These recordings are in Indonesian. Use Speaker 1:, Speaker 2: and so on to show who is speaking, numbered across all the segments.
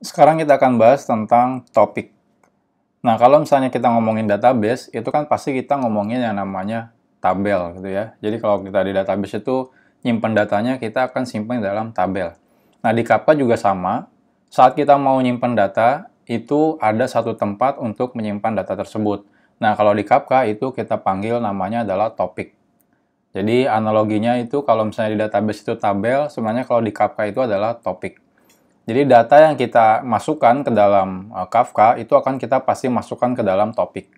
Speaker 1: Sekarang kita akan bahas tentang topik. Nah, kalau misalnya kita ngomongin database, itu kan pasti kita ngomongin yang namanya tabel gitu ya. Jadi kalau kita di database itu nyimpan datanya, kita akan simpan dalam tabel. Nah, di Kappa juga sama. Saat kita mau nyimpan data, itu ada satu tempat untuk menyimpan data tersebut. Nah, kalau di Kafka itu kita panggil namanya adalah topik. Jadi analoginya itu kalau misalnya di database itu tabel, sebenarnya kalau di Kafka itu adalah topik. Jadi data yang kita masukkan ke dalam uh, Kafka itu akan kita pasti masukkan ke dalam topik.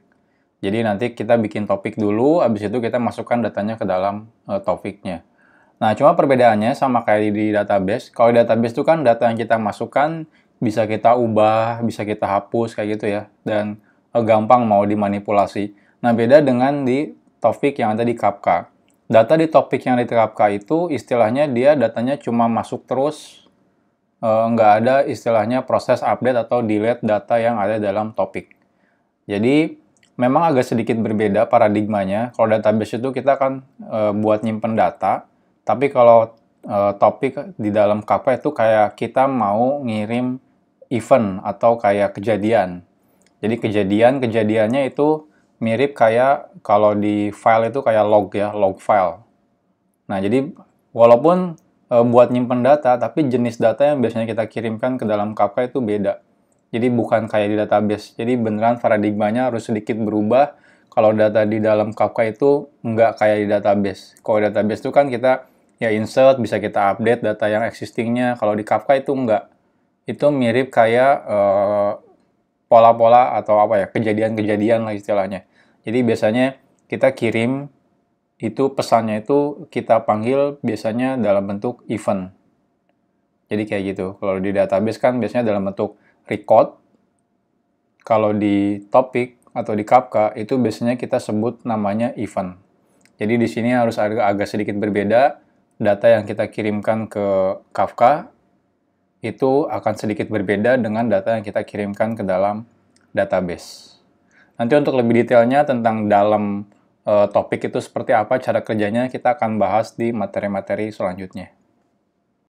Speaker 1: Jadi nanti kita bikin topik dulu, habis itu kita masukkan datanya ke dalam uh, topiknya. Nah, cuma perbedaannya sama kayak di database. Kalau di database itu kan data yang kita masukkan bisa kita ubah, bisa kita hapus kayak gitu ya. Dan uh, gampang mau dimanipulasi. Nah, beda dengan di topik yang ada di Kafka. Data di topik yang ada di Kafka itu istilahnya dia datanya cuma masuk terus Eh, nggak ada istilahnya proses update atau delete data yang ada dalam topik. Jadi memang agak sedikit berbeda paradigmanya. Kalau database itu kita akan uh, buat nyimpen data, tapi kalau uh, topik di dalam Kafka itu kayak kita mau ngirim event atau kayak kejadian. Jadi kejadian-kejadiannya itu mirip kayak kalau di file itu kayak log ya, log file. Nah, jadi walaupun Eh, buat nyimpen data, tapi jenis data yang biasanya kita kirimkan ke dalam Kafka itu beda. Jadi bukan kayak di database. Jadi beneran paradigmanya harus sedikit berubah. Kalau data di dalam Kafka itu nggak kayak di database. Kalau database itu kan kita ya insert, bisa kita update data yang existingnya. Kalau di Kafka itu nggak. Itu mirip kayak eh, pola-pola atau apa ya kejadian-kejadian lah istilahnya. Jadi biasanya kita kirim itu pesannya itu kita panggil biasanya dalam bentuk event. Jadi kayak gitu. Kalau di database kan biasanya dalam bentuk record. Kalau di topik atau di Kafka itu biasanya kita sebut namanya event. Jadi di sini harus agak, agak sedikit berbeda. Data yang kita kirimkan ke Kafka itu akan sedikit berbeda dengan data yang kita kirimkan ke dalam database. Nanti untuk lebih detailnya tentang dalam Eh, topik itu seperti apa, cara kerjanya kita akan bahas di materi-materi selanjutnya.